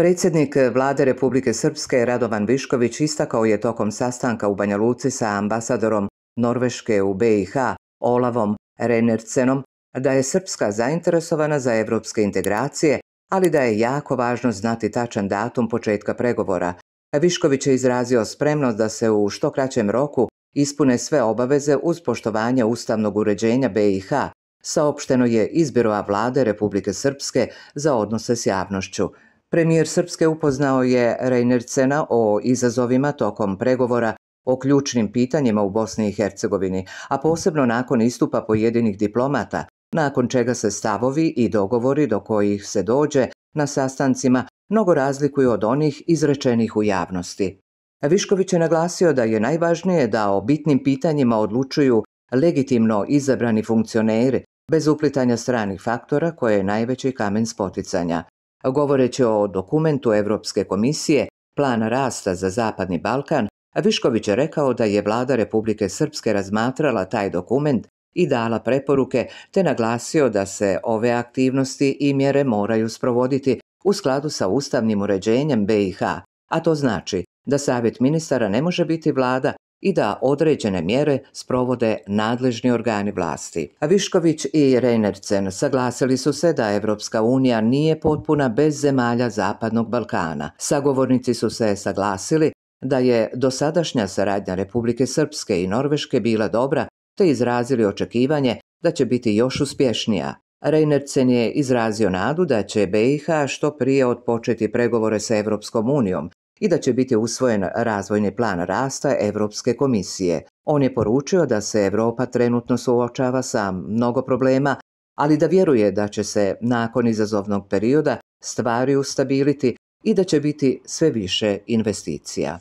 Predsjednik vlade Republike Srpske Radovan Višković istakao je tokom sastanka u Banja Luci sa ambasadorom Norveške u BiH Olavom Renercenom da je Srpska zainteresovana za evropske integracije, ali da je jako važno znati tačan datum početka pregovora. Višković je izrazio spremnost da se u što kraćem roku ispune sve obaveze uz poštovanje ustavnog uređenja BiH, saopšteno je iz vlade Republike Srpske za odnose s javnošću. Premijer Srpske upoznao je Reinercena o izazovima tokom pregovora o ključnim pitanjima u Bosni i Hercegovini, a posebno nakon istupa pojedinih diplomata, nakon čega se stavovi i dogovori do kojih se dođe na sastancima mnogo razlikuju od onih izrečenih u javnosti. Višković je naglasio da je najvažnije da o bitnim pitanjima odlučuju legitimno izabrani funkcioneri bez uplitanja stranih faktora koje je najveći kamen spoticanja. Govoreći o dokumentu Europske komisije Plan rasta za Zapadni Balkan, Višković je rekao da je vlada Republike Srpske razmatrala taj dokument i dala preporuke te naglasio da se ove aktivnosti i mjere moraju sprovoditi u skladu sa ustavnim uređenjem BiH, a to znači da Savjet ministara ne može biti vlada i da određene mjere sprovode nadležni organi vlasti. Višković i Reinercen saglasili su se da Evropska unija nije potpuna bez zemalja Zapadnog Balkana. Sagovornici su se saglasili da je dosadašnja saradnja Republike Srpske i Norveške bila dobra te izrazili očekivanje da će biti još uspješnija. Reinercen je izrazio nadu da će BiH što prije odpočeti pregovore sa Evropskom unijom i da će biti usvojen razvojni plan rasta Europske komisije. On je poručio da se Europa trenutno suočava sa mnogo problema, ali da vjeruje da će se nakon izazovnog perioda stvari ustabiliti i da će biti sve više investicija.